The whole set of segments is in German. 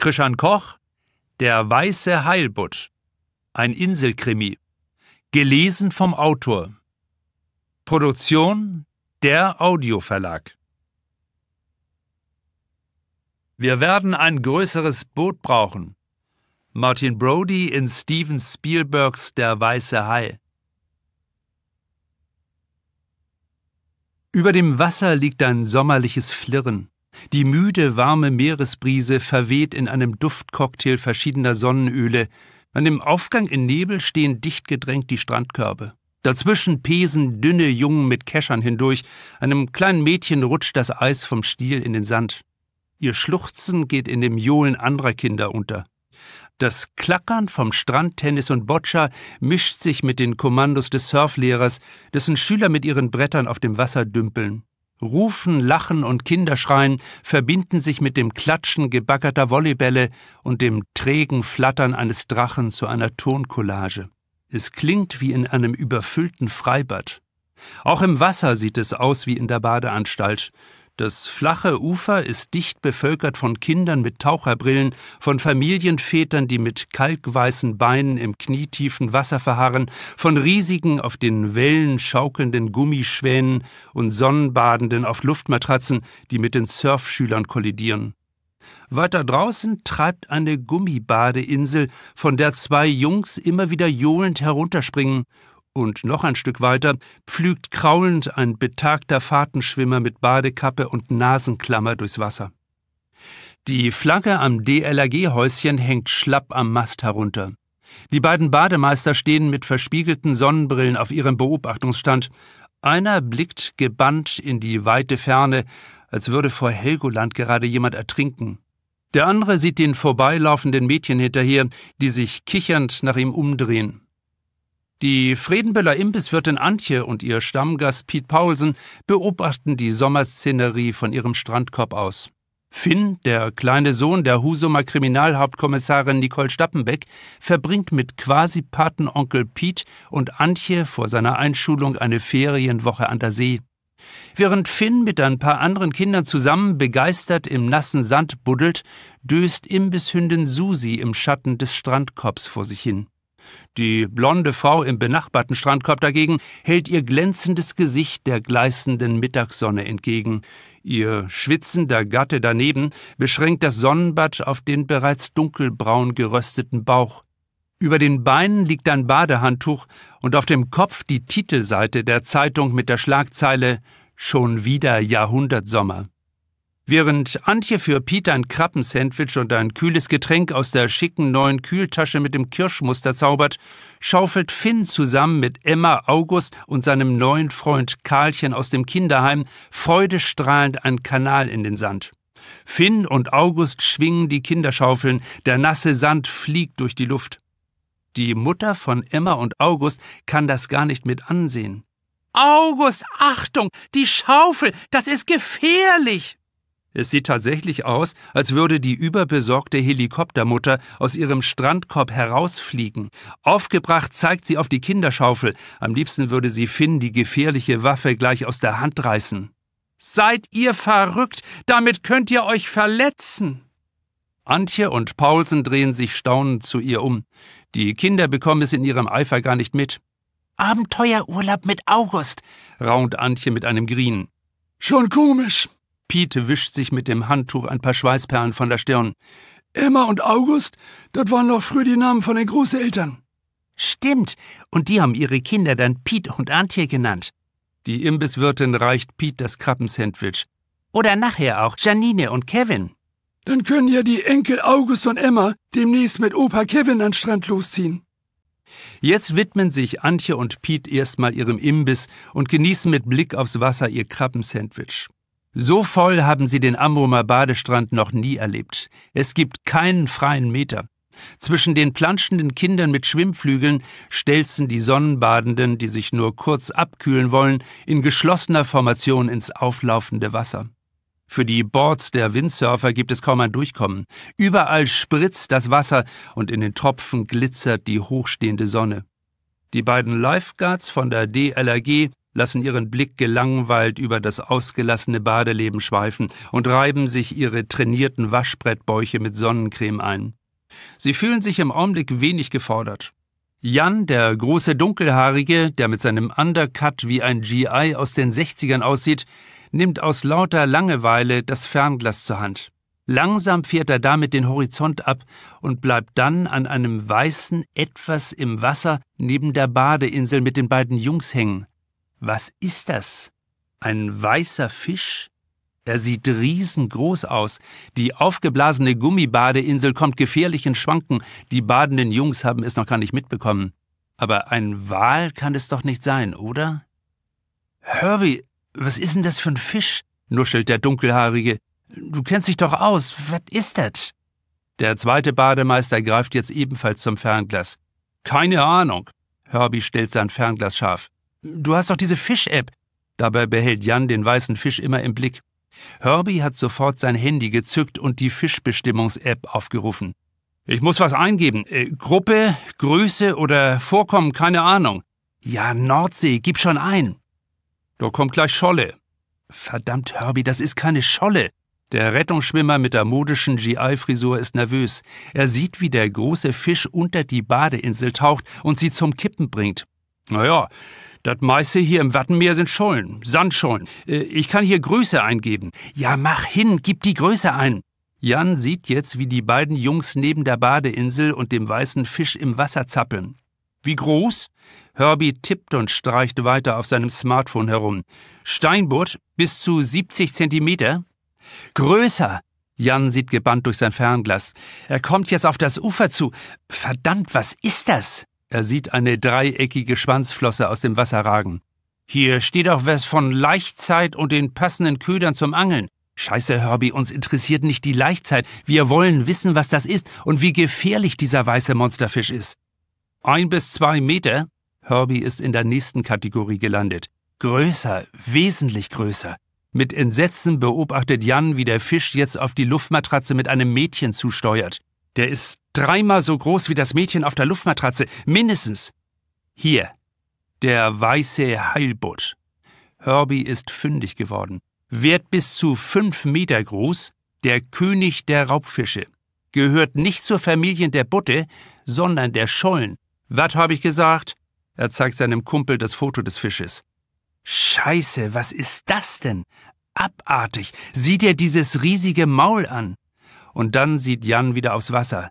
Krishan Koch, Der weiße Heilbutt, ein Inselkrimi, gelesen vom Autor. Produktion der Audioverlag. Wir werden ein größeres Boot brauchen. Martin Brody in Steven Spielbergs Der weiße Hai. Über dem Wasser liegt ein sommerliches Flirren. Die müde, warme Meeresbrise verweht in einem Duftcocktail verschiedener Sonnenöle. An dem Aufgang in Nebel stehen dicht gedrängt die Strandkörbe. Dazwischen pesen dünne Jungen mit Keschern hindurch. Einem kleinen Mädchen rutscht das Eis vom Stiel in den Sand. Ihr Schluchzen geht in dem Johlen anderer Kinder unter. Das Klackern vom Strandtennis und Boccia mischt sich mit den Kommandos des Surflehrers, dessen Schüler mit ihren Brettern auf dem Wasser dümpeln. Rufen, Lachen und Kinderschreien verbinden sich mit dem Klatschen gebackerter Volleybälle und dem trägen Flattern eines Drachen zu einer Toncollage. Es klingt wie in einem überfüllten Freibad. Auch im Wasser sieht es aus wie in der Badeanstalt. Das flache Ufer ist dicht bevölkert von Kindern mit Taucherbrillen, von Familienvätern, die mit kalkweißen Beinen im knietiefen Wasser verharren, von riesigen auf den Wellen schaukelnden Gummischwänen und Sonnenbadenden auf Luftmatratzen, die mit den Surfschülern kollidieren. Weiter draußen treibt eine Gummibadeinsel, von der zwei Jungs immer wieder johlend herunterspringen und noch ein Stück weiter pflügt kraulend ein betagter Fahrtenschwimmer mit Badekappe und Nasenklammer durchs Wasser. Die Flagge am DLRG-Häuschen hängt schlapp am Mast herunter. Die beiden Bademeister stehen mit verspiegelten Sonnenbrillen auf ihrem Beobachtungsstand. Einer blickt gebannt in die weite Ferne, als würde vor Helgoland gerade jemand ertrinken. Der andere sieht den vorbeilaufenden Mädchen hinterher, die sich kichernd nach ihm umdrehen. Die Fredenböller Imbisswirtin Antje und ihr Stammgast Piet Paulsen beobachten die Sommerszenerie von ihrem Strandkorb aus. Finn, der kleine Sohn der Husumer Kriminalhauptkommissarin Nicole Stappenbeck, verbringt mit Quasi-Patenonkel Piet und Antje vor seiner Einschulung eine Ferienwoche an der See. Während Finn mit ein paar anderen Kindern zusammen begeistert im nassen Sand buddelt, döst Imbisshündin Susi im Schatten des Strandkorbs vor sich hin. Die blonde Frau im benachbarten Strandkorb dagegen hält ihr glänzendes Gesicht der gleißenden Mittagssonne entgegen. Ihr schwitzender Gatte daneben beschränkt das Sonnenbad auf den bereits dunkelbraun gerösteten Bauch. Über den Beinen liegt ein Badehandtuch und auf dem Kopf die Titelseite der Zeitung mit der Schlagzeile Schon wieder Jahrhundertsommer. Während Antje für Peter ein Krabbensandwich und ein kühles Getränk aus der schicken neuen Kühltasche mit dem Kirschmuster zaubert, schaufelt Finn zusammen mit Emma, August und seinem neuen Freund Karlchen aus dem Kinderheim freudestrahlend einen Kanal in den Sand. Finn und August schwingen die Kinderschaufeln, der nasse Sand fliegt durch die Luft. Die Mutter von Emma und August kann das gar nicht mit ansehen. August, Achtung, die Schaufel, das ist gefährlich! Es sieht tatsächlich aus, als würde die überbesorgte Helikoptermutter aus ihrem Strandkorb herausfliegen. Aufgebracht zeigt sie auf die Kinderschaufel. Am liebsten würde sie Finn die gefährliche Waffe gleich aus der Hand reißen. Seid ihr verrückt? Damit könnt ihr euch verletzen! Antje und Paulsen drehen sich staunend zu ihr um. Die Kinder bekommen es in ihrem Eifer gar nicht mit. Abenteuerurlaub mit August, raunt Antje mit einem Grien. Schon komisch, Piete wischt sich mit dem Handtuch ein paar Schweißperlen von der Stirn. Emma und August, das waren noch früh die Namen von den Großeltern. Stimmt, und die haben ihre Kinder dann Piet und Antje genannt. Die Imbisswirtin reicht Piet das Krabbensandwich. Oder nachher auch Janine und Kevin. Dann können ja die Enkel August und Emma demnächst mit Opa Kevin an den Strand losziehen. Jetzt widmen sich Antje und Piet erstmal ihrem Imbiss und genießen mit Blick aufs Wasser ihr Krabbensandwich. So voll haben sie den Amrumer Badestrand noch nie erlebt. Es gibt keinen freien Meter. Zwischen den planschenden Kindern mit Schwimmflügeln stelzen die Sonnenbadenden, die sich nur kurz abkühlen wollen, in geschlossener Formation ins auflaufende Wasser. Für die Boards der Windsurfer gibt es kaum ein Durchkommen. Überall spritzt das Wasser und in den Tropfen glitzert die hochstehende Sonne. Die beiden Lifeguards von der DLRG lassen ihren Blick gelangweilt über das ausgelassene Badeleben schweifen und reiben sich ihre trainierten Waschbrettbäuche mit Sonnencreme ein. Sie fühlen sich im Augenblick wenig gefordert. Jan, der große Dunkelhaarige, der mit seinem Undercut wie ein GI aus den 60ern aussieht, nimmt aus lauter Langeweile das Fernglas zur Hand. Langsam fährt er damit den Horizont ab und bleibt dann an einem weißen Etwas im Wasser neben der Badeinsel mit den beiden Jungs hängen. Was ist das? Ein weißer Fisch? Er sieht riesengroß aus. Die aufgeblasene Gummibadeinsel kommt gefährlich in Schwanken. Die badenden Jungs haben es noch gar nicht mitbekommen. Aber ein Wal kann es doch nicht sein, oder? Herbie, was ist denn das für ein Fisch? nuschelt der Dunkelhaarige. Du kennst dich doch aus. Was ist das? Der zweite Bademeister greift jetzt ebenfalls zum Fernglas. Keine Ahnung. Herbie stellt sein Fernglas scharf. Du hast doch diese Fisch-App. Dabei behält Jan den weißen Fisch immer im Blick. Herbie hat sofort sein Handy gezückt und die Fischbestimmungs-App aufgerufen. Ich muss was eingeben. Äh, Gruppe, Größe oder Vorkommen, keine Ahnung. Ja, Nordsee, gib schon ein. Da kommt gleich Scholle. Verdammt, Herbie, das ist keine Scholle. Der Rettungsschwimmer mit der modischen GI-Frisur ist nervös. Er sieht, wie der große Fisch unter die Badeinsel taucht und sie zum Kippen bringt. Naja, das meiste hier im Wattenmeer sind Schollen, Sandschollen. Äh, ich kann hier Größe eingeben. Ja, mach hin, gib die Größe ein. Jan sieht jetzt, wie die beiden Jungs neben der Badeinsel und dem weißen Fisch im Wasser zappeln. Wie groß? Herbie tippt und streicht weiter auf seinem Smartphone herum. Steinbutt bis zu 70 Zentimeter? Größer! Jan sieht gebannt durch sein Fernglas. Er kommt jetzt auf das Ufer zu. Verdammt, was ist das? Er sieht eine dreieckige Schwanzflosse aus dem Wasser ragen. Hier steht auch was von Leichtzeit und den passenden Ködern zum Angeln. Scheiße, Herbie, uns interessiert nicht die Leichtzeit. Wir wollen wissen, was das ist und wie gefährlich dieser weiße Monsterfisch ist. Ein bis zwei Meter? Herbie ist in der nächsten Kategorie gelandet. Größer, wesentlich größer. Mit Entsetzen beobachtet Jan, wie der Fisch jetzt auf die Luftmatratze mit einem Mädchen zusteuert. Der ist dreimal so groß wie das Mädchen auf der Luftmatratze, mindestens. Hier, der weiße Heilbutt. Herbie ist fündig geworden. Wert bis zu fünf Meter groß, der König der Raubfische. Gehört nicht zur Familie der Butte, sondern der Schollen. Was habe ich gesagt? Er zeigt seinem Kumpel das Foto des Fisches. Scheiße, was ist das denn? Abartig. Sieh dir dieses riesige Maul an und dann sieht Jan wieder aufs Wasser.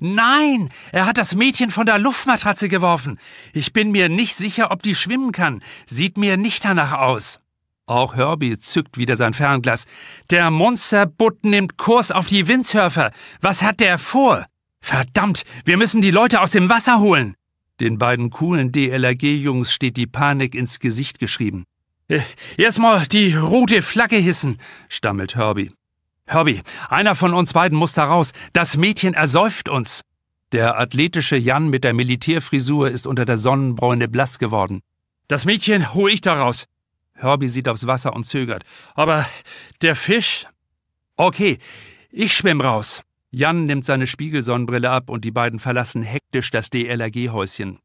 Nein, er hat das Mädchen von der Luftmatratze geworfen. Ich bin mir nicht sicher, ob die schwimmen kann. Sieht mir nicht danach aus. Auch Herbie zückt wieder sein Fernglas. Der Monsterbutt nimmt Kurs auf die Windsurfer. Was hat der vor? Verdammt, wir müssen die Leute aus dem Wasser holen. Den beiden coolen DLRG-Jungs steht die Panik ins Gesicht geschrieben. Äh, erstmal die rote Flagge hissen, stammelt Herbie. Herbie, einer von uns beiden muss da raus. Das Mädchen ersäuft uns. Der athletische Jan mit der Militärfrisur ist unter der Sonnenbräune blass geworden. Das Mädchen hole ich da raus. Herbie sieht aufs Wasser und zögert. Aber der Fisch? Okay, ich schwimm raus. Jan nimmt seine Spiegelsonnenbrille ab und die beiden verlassen hektisch das DLRG-Häuschen.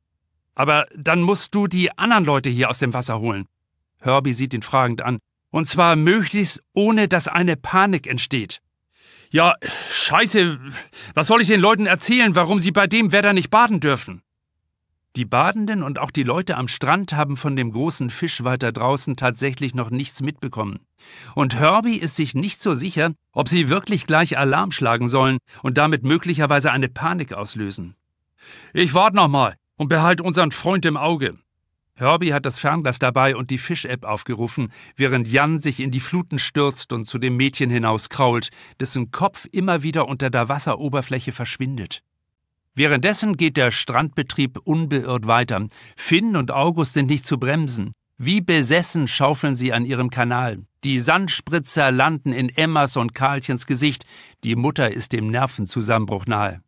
Aber dann musst du die anderen Leute hier aus dem Wasser holen. Herbie sieht ihn fragend an. Und zwar möglichst ohne, dass eine Panik entsteht. Ja, scheiße, was soll ich den Leuten erzählen, warum sie bei dem Wetter nicht baden dürfen? Die Badenden und auch die Leute am Strand haben von dem großen Fisch weiter draußen tatsächlich noch nichts mitbekommen. Und Herbie ist sich nicht so sicher, ob sie wirklich gleich Alarm schlagen sollen und damit möglicherweise eine Panik auslösen. Ich warte nochmal und behalte unseren Freund im Auge. Herbie hat das Fernglas dabei und die Fisch-App aufgerufen, während Jan sich in die Fluten stürzt und zu dem Mädchen hinauskrault, dessen Kopf immer wieder unter der Wasseroberfläche verschwindet. Währenddessen geht der Strandbetrieb unbeirrt weiter. Finn und August sind nicht zu bremsen. Wie besessen schaufeln sie an ihrem Kanal. Die Sandspritzer landen in Emmas und Karlchens Gesicht. Die Mutter ist dem Nervenzusammenbruch nahe.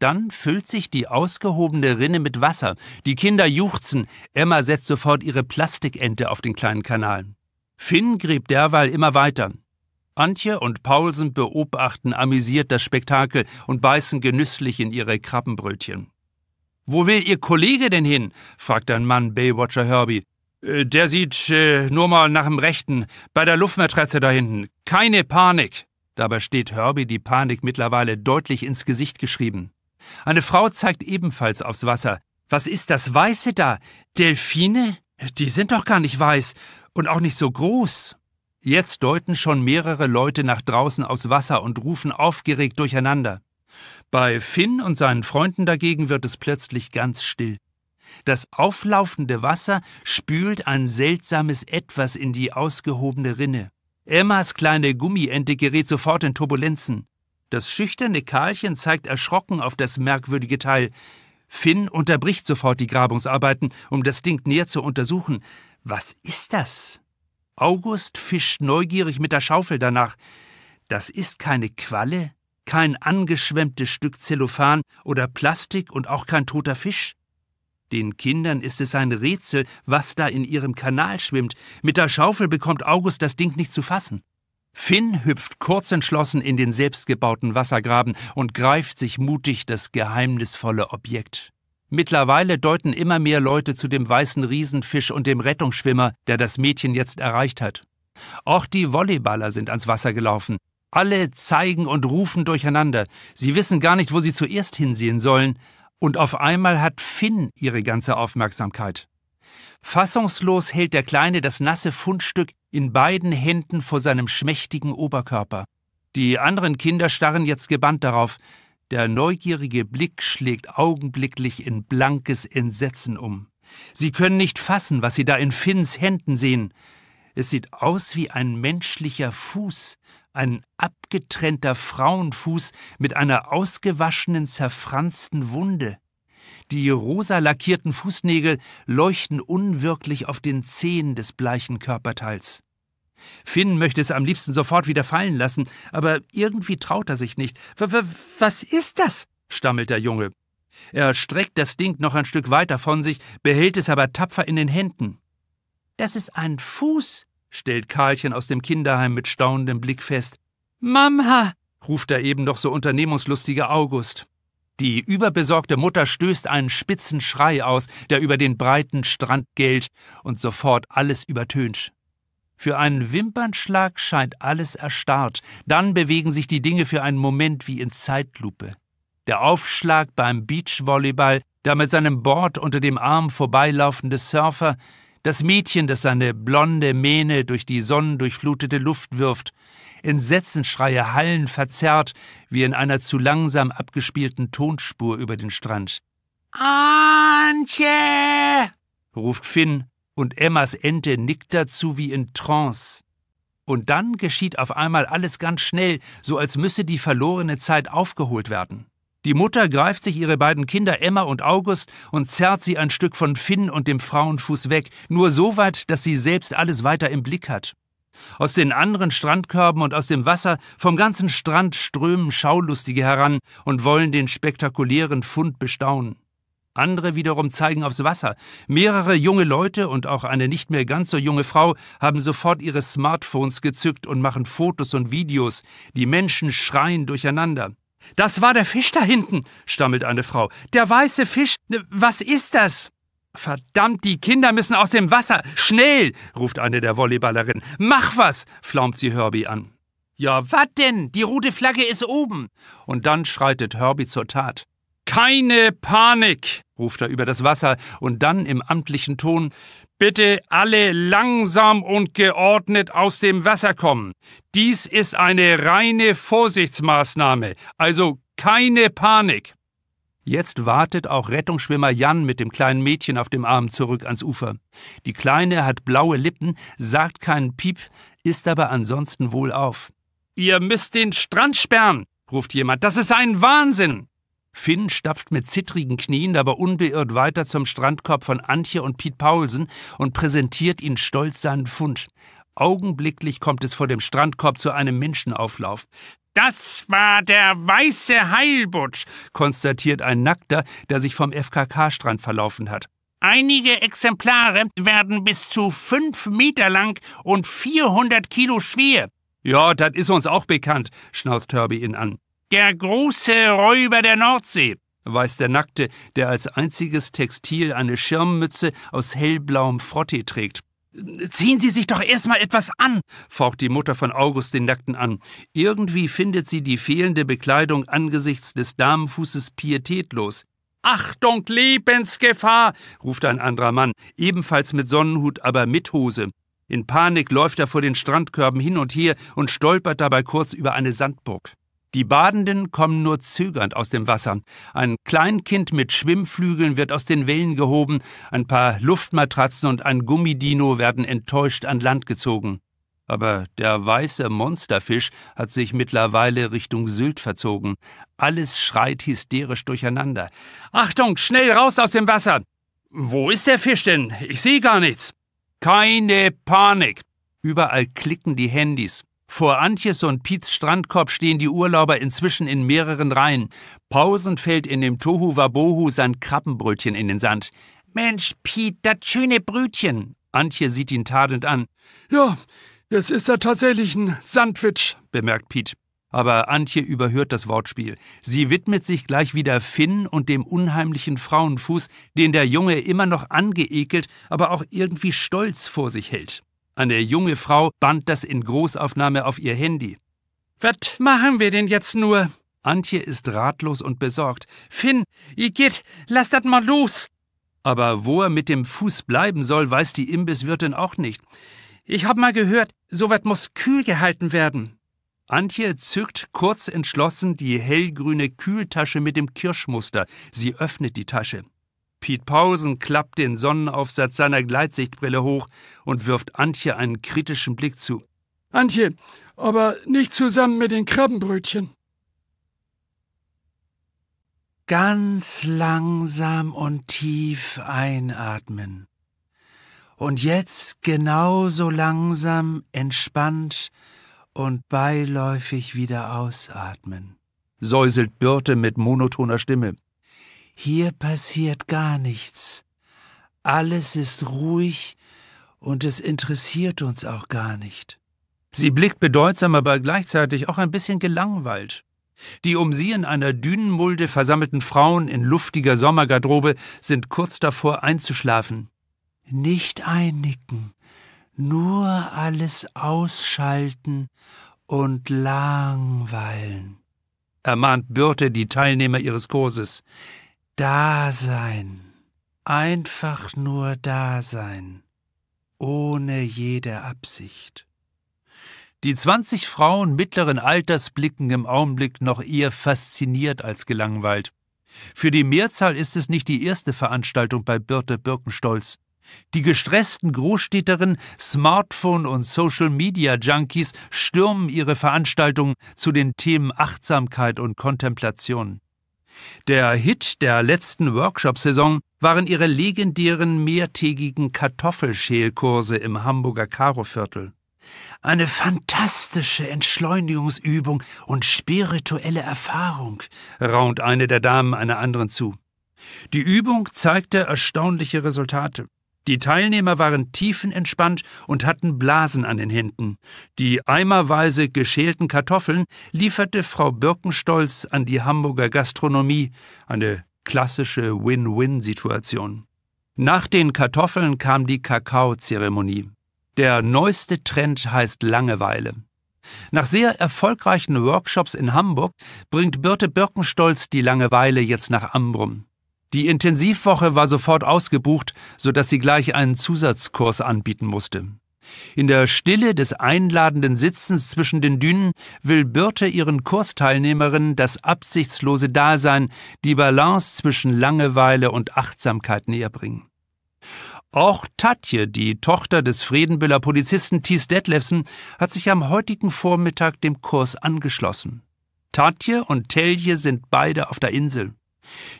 Dann füllt sich die ausgehobene Rinne mit Wasser. Die Kinder juchzen. Emma setzt sofort ihre Plastikente auf den kleinen Kanal. Finn gräbt derweil immer weiter. Antje und Paulsen beobachten amüsiert das Spektakel und beißen genüsslich in ihre Krabbenbrötchen. Wo will Ihr Kollege denn hin? fragt ein Mann Baywatcher Herbie. Äh, der sieht äh, nur mal nach dem Rechten, bei der Luftmatratze da hinten. Keine Panik! Dabei steht Herbie die Panik mittlerweile deutlich ins Gesicht geschrieben. Eine Frau zeigt ebenfalls aufs Wasser. Was ist das Weiße da? Delfine? Die sind doch gar nicht weiß und auch nicht so groß. Jetzt deuten schon mehrere Leute nach draußen aufs Wasser und rufen aufgeregt durcheinander. Bei Finn und seinen Freunden dagegen wird es plötzlich ganz still. Das auflaufende Wasser spült ein seltsames Etwas in die ausgehobene Rinne. Emmas kleine Gummiente gerät sofort in Turbulenzen. Das schüchterne Karlchen zeigt erschrocken auf das merkwürdige Teil. Finn unterbricht sofort die Grabungsarbeiten, um das Ding näher zu untersuchen. Was ist das? August fischt neugierig mit der Schaufel danach. Das ist keine Qualle, kein angeschwemmtes Stück Zellophan oder Plastik und auch kein toter Fisch. Den Kindern ist es ein Rätsel, was da in ihrem Kanal schwimmt. Mit der Schaufel bekommt August das Ding nicht zu fassen. Finn hüpft kurz entschlossen in den selbstgebauten Wassergraben und greift sich mutig das geheimnisvolle Objekt. Mittlerweile deuten immer mehr Leute zu dem weißen Riesenfisch und dem Rettungsschwimmer, der das Mädchen jetzt erreicht hat. Auch die Volleyballer sind ans Wasser gelaufen. Alle zeigen und rufen durcheinander. Sie wissen gar nicht, wo sie zuerst hinsehen sollen. Und auf einmal hat Finn ihre ganze Aufmerksamkeit. Fassungslos hält der Kleine das nasse Fundstück in beiden Händen vor seinem schmächtigen Oberkörper. Die anderen Kinder starren jetzt gebannt darauf. Der neugierige Blick schlägt augenblicklich in blankes Entsetzen um. Sie können nicht fassen, was sie da in Finns Händen sehen. Es sieht aus wie ein menschlicher Fuß, ein abgetrennter Frauenfuß mit einer ausgewaschenen, zerfransten Wunde. Die rosa lackierten Fußnägel leuchten unwirklich auf den Zehen des bleichen Körperteils. Finn möchte es am liebsten sofort wieder fallen lassen, aber irgendwie traut er sich nicht. W -w was ist das? stammelt der Junge. Er streckt das Ding noch ein Stück weiter von sich, behält es aber tapfer in den Händen. Das ist ein Fuß, stellt Karlchen aus dem Kinderheim mit staunendem Blick fest. Mama, ruft er eben noch so unternehmungslustiger August. Die überbesorgte Mutter stößt einen spitzen Schrei aus, der über den breiten Strand gellt und sofort alles übertönt. Für einen Wimpernschlag scheint alles erstarrt, dann bewegen sich die Dinge für einen Moment wie in Zeitlupe. Der Aufschlag beim Beachvolleyball, der mit seinem Board unter dem Arm vorbeilaufende Surfer, das Mädchen, das seine blonde Mähne durch die sonnendurchflutete Luft wirft, Entsetzensschreie hallen verzerrt wie in einer zu langsam abgespielten Tonspur über den Strand. Antje! ruft Finn, und Emmas Ente nickt dazu wie in Trance. Und dann geschieht auf einmal alles ganz schnell, so als müsse die verlorene Zeit aufgeholt werden. Die Mutter greift sich ihre beiden Kinder Emma und August und zerrt sie ein Stück von Finn und dem Frauenfuß weg, nur so weit, dass sie selbst alles weiter im Blick hat. Aus den anderen Strandkörben und aus dem Wasser vom ganzen Strand strömen Schaulustige heran und wollen den spektakulären Fund bestaunen. Andere wiederum zeigen aufs Wasser. Mehrere junge Leute und auch eine nicht mehr ganz so junge Frau haben sofort ihre Smartphones gezückt und machen Fotos und Videos. Die Menschen schreien durcheinander. Das war der Fisch da hinten, stammelt eine Frau. Der weiße Fisch, ne, was ist das? Verdammt, die Kinder müssen aus dem Wasser. Schnell, ruft eine der Volleyballerinnen. Mach was, flaumt sie Herbie an. Ja, wat denn? Die rote Flagge ist oben. Und dann schreitet Herbie zur Tat. Keine Panik, ruft er über das Wasser und dann im amtlichen Ton bitte alle langsam und geordnet aus dem Wasser kommen. Dies ist eine reine Vorsichtsmaßnahme, also keine Panik. Jetzt wartet auch Rettungsschwimmer Jan mit dem kleinen Mädchen auf dem Arm zurück ans Ufer. Die Kleine hat blaue Lippen, sagt keinen Piep, ist aber ansonsten wohlauf. Ihr müsst den Strand sperren, ruft jemand. Das ist ein Wahnsinn! Finn stapft mit zittrigen Knien aber unbeirrt weiter zum Strandkorb von Antje und Piet Paulsen und präsentiert ihnen stolz seinen Fund. Augenblicklich kommt es vor dem Strandkorb zu einem Menschenauflauf. Das war der weiße Heilbutt, konstatiert ein Nackter, der sich vom FKK-Strand verlaufen hat. Einige Exemplare werden bis zu fünf Meter lang und 400 Kilo schwer. Ja, das ist uns auch bekannt, schnauzt Herbie ihn an. Der große Räuber der Nordsee, weiß der Nackte, der als einziges Textil eine Schirmmütze aus hellblauem Frottee trägt. Ziehen Sie sich doch erstmal etwas an, faucht die Mutter von August den Nackten an. Irgendwie findet sie die fehlende Bekleidung angesichts des Damenfußes pietätlos. Achtung, Lebensgefahr, ruft ein anderer Mann, ebenfalls mit Sonnenhut, aber mit Hose. In Panik läuft er vor den Strandkörben hin und her und stolpert dabei kurz über eine Sandburg. Die Badenden kommen nur zögernd aus dem Wasser. Ein Kleinkind mit Schwimmflügeln wird aus den Wellen gehoben, ein paar Luftmatratzen und ein Gummidino werden enttäuscht an Land gezogen. Aber der weiße Monsterfisch hat sich mittlerweile Richtung Sylt verzogen. Alles schreit hysterisch durcheinander. Achtung, schnell raus aus dem Wasser! Wo ist der Fisch denn? Ich sehe gar nichts. Keine Panik. Überall klicken die Handys. Vor Antjes und Piets Strandkorb stehen die Urlauber inzwischen in mehreren Reihen. Pausend fällt in dem Tohu Wabohu sein Krabbenbrötchen in den Sand. Mensch, Piet, das schöne Brötchen. Antje sieht ihn tadelnd an. Ja, es ist ja tatsächlich ein Sandwich, bemerkt Piet. Aber Antje überhört das Wortspiel. Sie widmet sich gleich wieder Finn und dem unheimlichen Frauenfuß, den der Junge immer noch angeekelt, aber auch irgendwie stolz vor sich hält. Eine junge Frau band das in Großaufnahme auf ihr Handy. Was machen wir denn jetzt nur? Antje ist ratlos und besorgt. Finn, ihr geht, lass das mal los! Aber wo er mit dem Fuß bleiben soll, weiß die Imbisswirtin auch nicht. Ich hab mal gehört, so was muss kühl gehalten werden. Antje zückt kurz entschlossen die hellgrüne Kühltasche mit dem Kirschmuster. Sie öffnet die Tasche. Piet Pausen klappt den Sonnenaufsatz seiner Gleitsichtbrille hoch und wirft Antje einen kritischen Blick zu. Antje, aber nicht zusammen mit den Krabbenbrötchen. Ganz langsam und tief einatmen. Und jetzt genauso langsam, entspannt und beiläufig wieder ausatmen, säuselt Birte mit monotoner Stimme. Hier passiert gar nichts. Alles ist ruhig und es interessiert uns auch gar nicht. Sie blickt bedeutsam, aber gleichzeitig auch ein bisschen gelangweilt. Die um sie in einer Dünenmulde versammelten Frauen in luftiger Sommergarderobe sind kurz davor einzuschlafen. Nicht einnicken, nur alles ausschalten und langweilen, ermahnt Birte die Teilnehmer ihres Kurses. Da sein, einfach nur da sein, ohne jede Absicht. Die 20 Frauen mittleren Alters blicken im Augenblick noch eher fasziniert als gelangweilt. Für die Mehrzahl ist es nicht die erste Veranstaltung bei Birte Birkenstolz. Die gestressten Großstädterinnen, Smartphone- und Social-Media-Junkies stürmen ihre Veranstaltungen zu den Themen Achtsamkeit und Kontemplation. Der Hit der letzten Workshop-Saison waren ihre legendären mehrtägigen Kartoffelschälkurse im Hamburger Karoviertel. Eine fantastische Entschleunigungsübung und spirituelle Erfahrung, raunt eine der Damen einer anderen zu. Die Übung zeigte erstaunliche Resultate. Die Teilnehmer waren tiefenentspannt und hatten Blasen an den Händen. Die eimerweise geschälten Kartoffeln lieferte Frau Birkenstolz an die Hamburger Gastronomie, eine klassische Win-Win-Situation. Nach den Kartoffeln kam die Kakaozeremonie. Der neueste Trend heißt Langeweile. Nach sehr erfolgreichen Workshops in Hamburg bringt Birte Birkenstolz die Langeweile jetzt nach Ambrum. Die Intensivwoche war sofort ausgebucht, sodass sie gleich einen Zusatzkurs anbieten musste. In der Stille des einladenden Sitzens zwischen den Dünen will Birte ihren Kursteilnehmerinnen das absichtslose Dasein, die Balance zwischen Langeweile und Achtsamkeit näherbringen. Auch Tatje, die Tochter des Friedenbüller Polizisten Thies Detlefsen, hat sich am heutigen Vormittag dem Kurs angeschlossen. Tatje und Telje sind beide auf der Insel.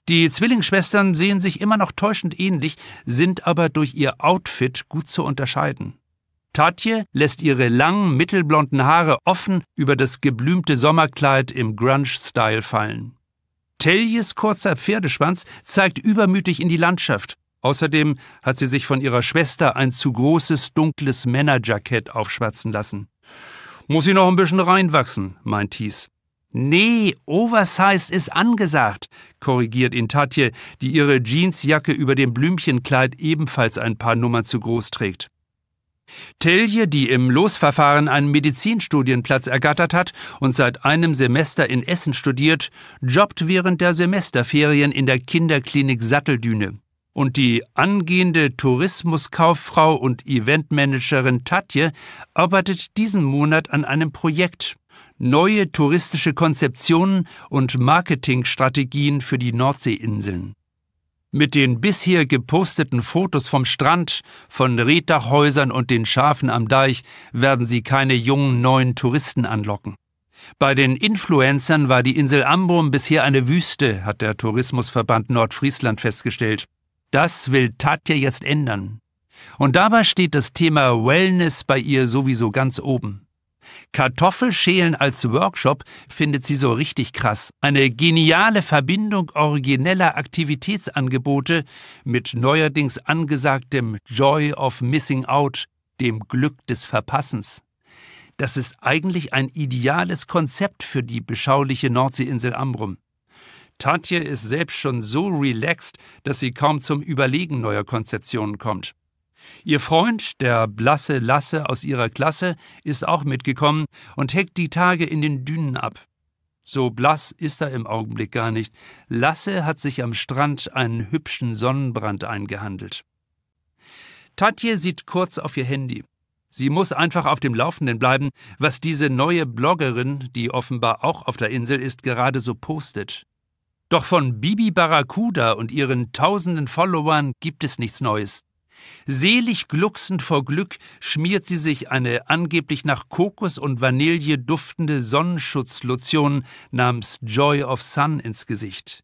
Die Zwillingsschwestern sehen sich immer noch täuschend ähnlich, sind aber durch ihr Outfit gut zu unterscheiden. Tatje lässt ihre langen, mittelblonden Haare offen über das geblümte Sommerkleid im Grunge-Style fallen. Teljes kurzer Pferdeschwanz zeigt übermütig in die Landschaft. Außerdem hat sie sich von ihrer Schwester ein zu großes, dunkles Männerjackett aufschwatzen lassen. Muss sie noch ein bisschen reinwachsen, meint Thies. Nee, Oversized ist angesagt, korrigiert ihn Tatje, die ihre Jeansjacke über dem Blümchenkleid ebenfalls ein paar Nummern zu groß trägt. Telje, die im Losverfahren einen Medizinstudienplatz ergattert hat und seit einem Semester in Essen studiert, jobbt während der Semesterferien in der Kinderklinik Satteldüne. Und die angehende Tourismuskauffrau und Eventmanagerin Tatje arbeitet diesen Monat an einem Projekt, neue touristische Konzeptionen und Marketingstrategien für die Nordseeinseln. Mit den bisher geposteten Fotos vom Strand, von Reddachhäusern und den Schafen am Deich werden sie keine jungen neuen Touristen anlocken. Bei den Influencern war die Insel Ambrum bisher eine Wüste, hat der Tourismusverband Nordfriesland festgestellt. Das will Tatja jetzt ändern. Und dabei steht das Thema Wellness bei ihr sowieso ganz oben. Kartoffelschälen als Workshop findet sie so richtig krass. Eine geniale Verbindung origineller Aktivitätsangebote mit neuerdings angesagtem Joy of Missing Out, dem Glück des Verpassens. Das ist eigentlich ein ideales Konzept für die beschauliche Nordseeinsel Amrum. Tatje ist selbst schon so relaxed, dass sie kaum zum Überlegen neuer Konzeptionen kommt. Ihr Freund, der blasse Lasse aus ihrer Klasse, ist auch mitgekommen und heckt die Tage in den Dünen ab. So blass ist er im Augenblick gar nicht. Lasse hat sich am Strand einen hübschen Sonnenbrand eingehandelt. Tatje sieht kurz auf ihr Handy. Sie muss einfach auf dem Laufenden bleiben, was diese neue Bloggerin, die offenbar auch auf der Insel ist, gerade so postet. Doch von Bibi Barracuda und ihren tausenden Followern gibt es nichts Neues. Selig glucksend vor Glück schmiert sie sich eine angeblich nach Kokos und Vanille duftende Sonnenschutzlotion namens Joy of Sun ins Gesicht.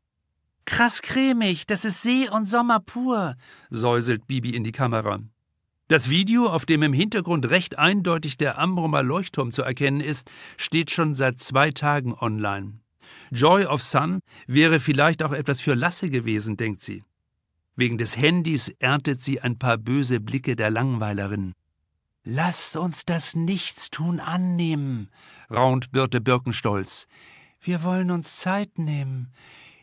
Krass cremig, das ist See und Sommer pur, säuselt Bibi in die Kamera. Das Video, auf dem im Hintergrund recht eindeutig der Amrumer Leuchtturm zu erkennen ist, steht schon seit zwei Tagen online. Joy of Sun wäre vielleicht auch etwas für Lasse gewesen, denkt sie. Wegen des Handys erntet sie ein paar böse Blicke der Langweilerin. Lasst uns das Nichtstun annehmen, raunt Birte Birkenstolz. Wir wollen uns Zeit nehmen.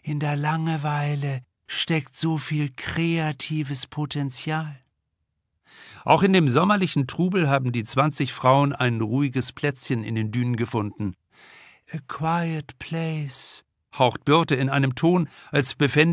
In der Langeweile steckt so viel kreatives Potenzial. Auch in dem sommerlichen Trubel haben die 20 Frauen ein ruhiges Plätzchen in den Dünen gefunden. A quiet place, haucht Birte in einem Ton, als befände